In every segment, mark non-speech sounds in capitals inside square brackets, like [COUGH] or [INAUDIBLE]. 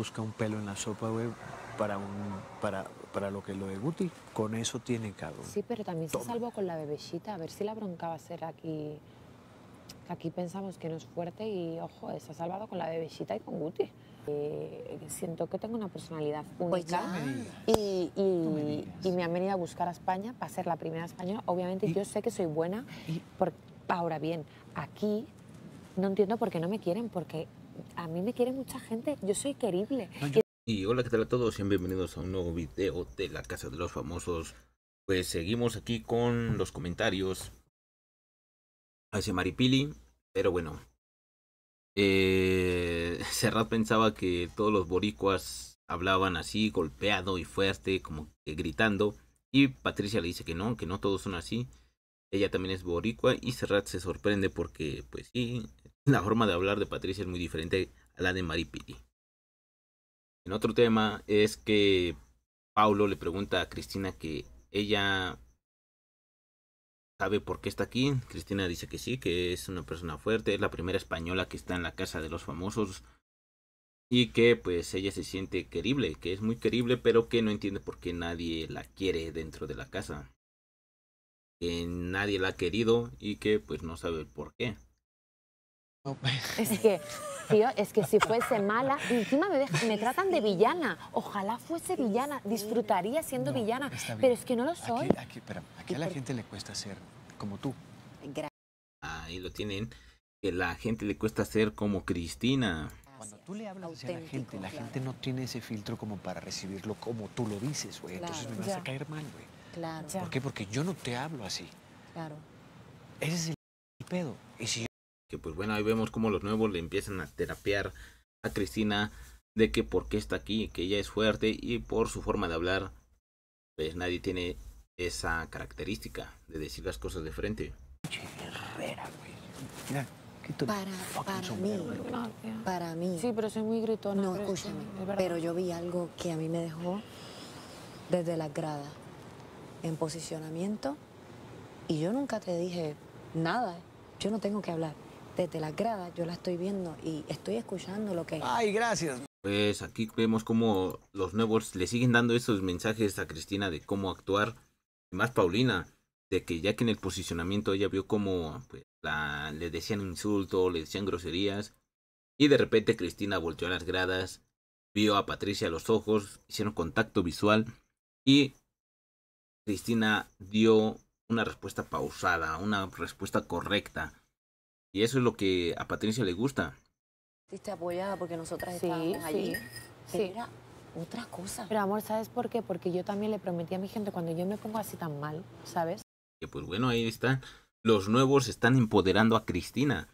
busca un pelo en la sopa, güey, para, un, para, para lo que lo de Guti. Con eso tiene cargo. Sí, pero también se salvó con la bebecita A ver si la bronca va a ser aquí. aquí pensamos que no es fuerte y, ojo, se ha salvado con la bebecita y con Guti. Eh, siento que tengo una personalidad pues única y, me y, me han venido a buscar a España para ser la primera española. Obviamente yo sé que soy buena. Por, ahora bien, aquí no entiendo por qué no me quieren, porque a mí me quiere mucha gente, yo soy querible. Y hola, ¿qué tal a todos? bienvenidos a un nuevo video de la Casa de los Famosos. Pues seguimos aquí con los comentarios hacia Maripili, pero bueno. Eh, [LAUGHS] Serrat pensaba que todos los boricuas hablaban así, golpeado y fuerte, como que gritando. Y Patricia le dice que no, que no todos son así. Ella también es boricua y Serrat se sorprende porque, pues sí, [LAUGHS] la forma de hablar de Patricia es muy diferente a la de Maripiti. En otro tema es que Paulo le pregunta a Cristina que ella sabe por qué está aquí. Cristina dice que sí, que es una persona fuerte, es la primera española que está en la casa de los famosos y que pues ella se siente querible, que es muy querible, pero que no entiende por qué nadie la quiere dentro de la casa. Que nadie la ha querido y que pues no sabe por qué. Pues. Es que, tío, es que si fuese mala, encima me, dejan, me tratan de villana. Ojalá fuese villana, disfrutaría siendo villana, pero es que no lo soy. Aquí, a la gente le cuesta ser como tú. Ahí lo tienen, que la gente le cuesta ser como Cristina. Cuando tú le hablas a la gente, la gente no tiene ese filtro como para recibirlo como tú lo dices, güey. Entonces me vas a caer mal, güey. Claro. ¿Por qué? Porque yo no te hablo así. Claro. Ese es el pedo. Y si que pues bueno, ahí vemos como los nuevos le empiezan a terapear a Cristina de que por qué está aquí, que ella es fuerte y por su forma de hablar, pues nadie tiene esa característica de decir las cosas de frente. para, mí, ah, para mí. Sí, pero soy muy gritona. No, escúchame, pero yo vi algo que a mí me dejó desde la grada, en posicionamiento, y yo nunca te dije nada, ¿eh? yo no tengo que hablar desde las gradas yo la estoy viendo y estoy escuchando lo que... Ay, gracias. Pues aquí vemos cómo los nuevos le siguen dando esos mensajes a Cristina de cómo actuar. Y más Paulina, de que ya que en el posicionamiento ella vio cómo pues, le decían insultos, le decían groserías. Y de repente Cristina volteó a las gradas, vio a Patricia a los ojos, hicieron contacto visual y Cristina dio una respuesta pausada, una respuesta correcta y eso es lo que a Patricia le gusta. te apoyada porque nosotras sí, estábamos allí. Sí. sí. Era otra cosa. Pero amor, ¿sabes por qué? Porque yo también le prometí a mi gente cuando yo me pongo así tan mal, ¿sabes? Que pues bueno, ahí están. Los nuevos están empoderando a Cristina.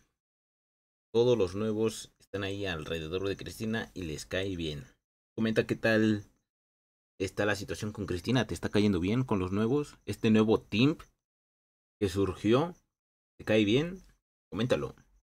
Todos los nuevos están ahí alrededor de Cristina y les cae bien. Comenta qué tal está la situación con Cristina. ¿Te está cayendo bien con los nuevos? Este nuevo team que surgió. ¿Te cae bien? Coméntalo.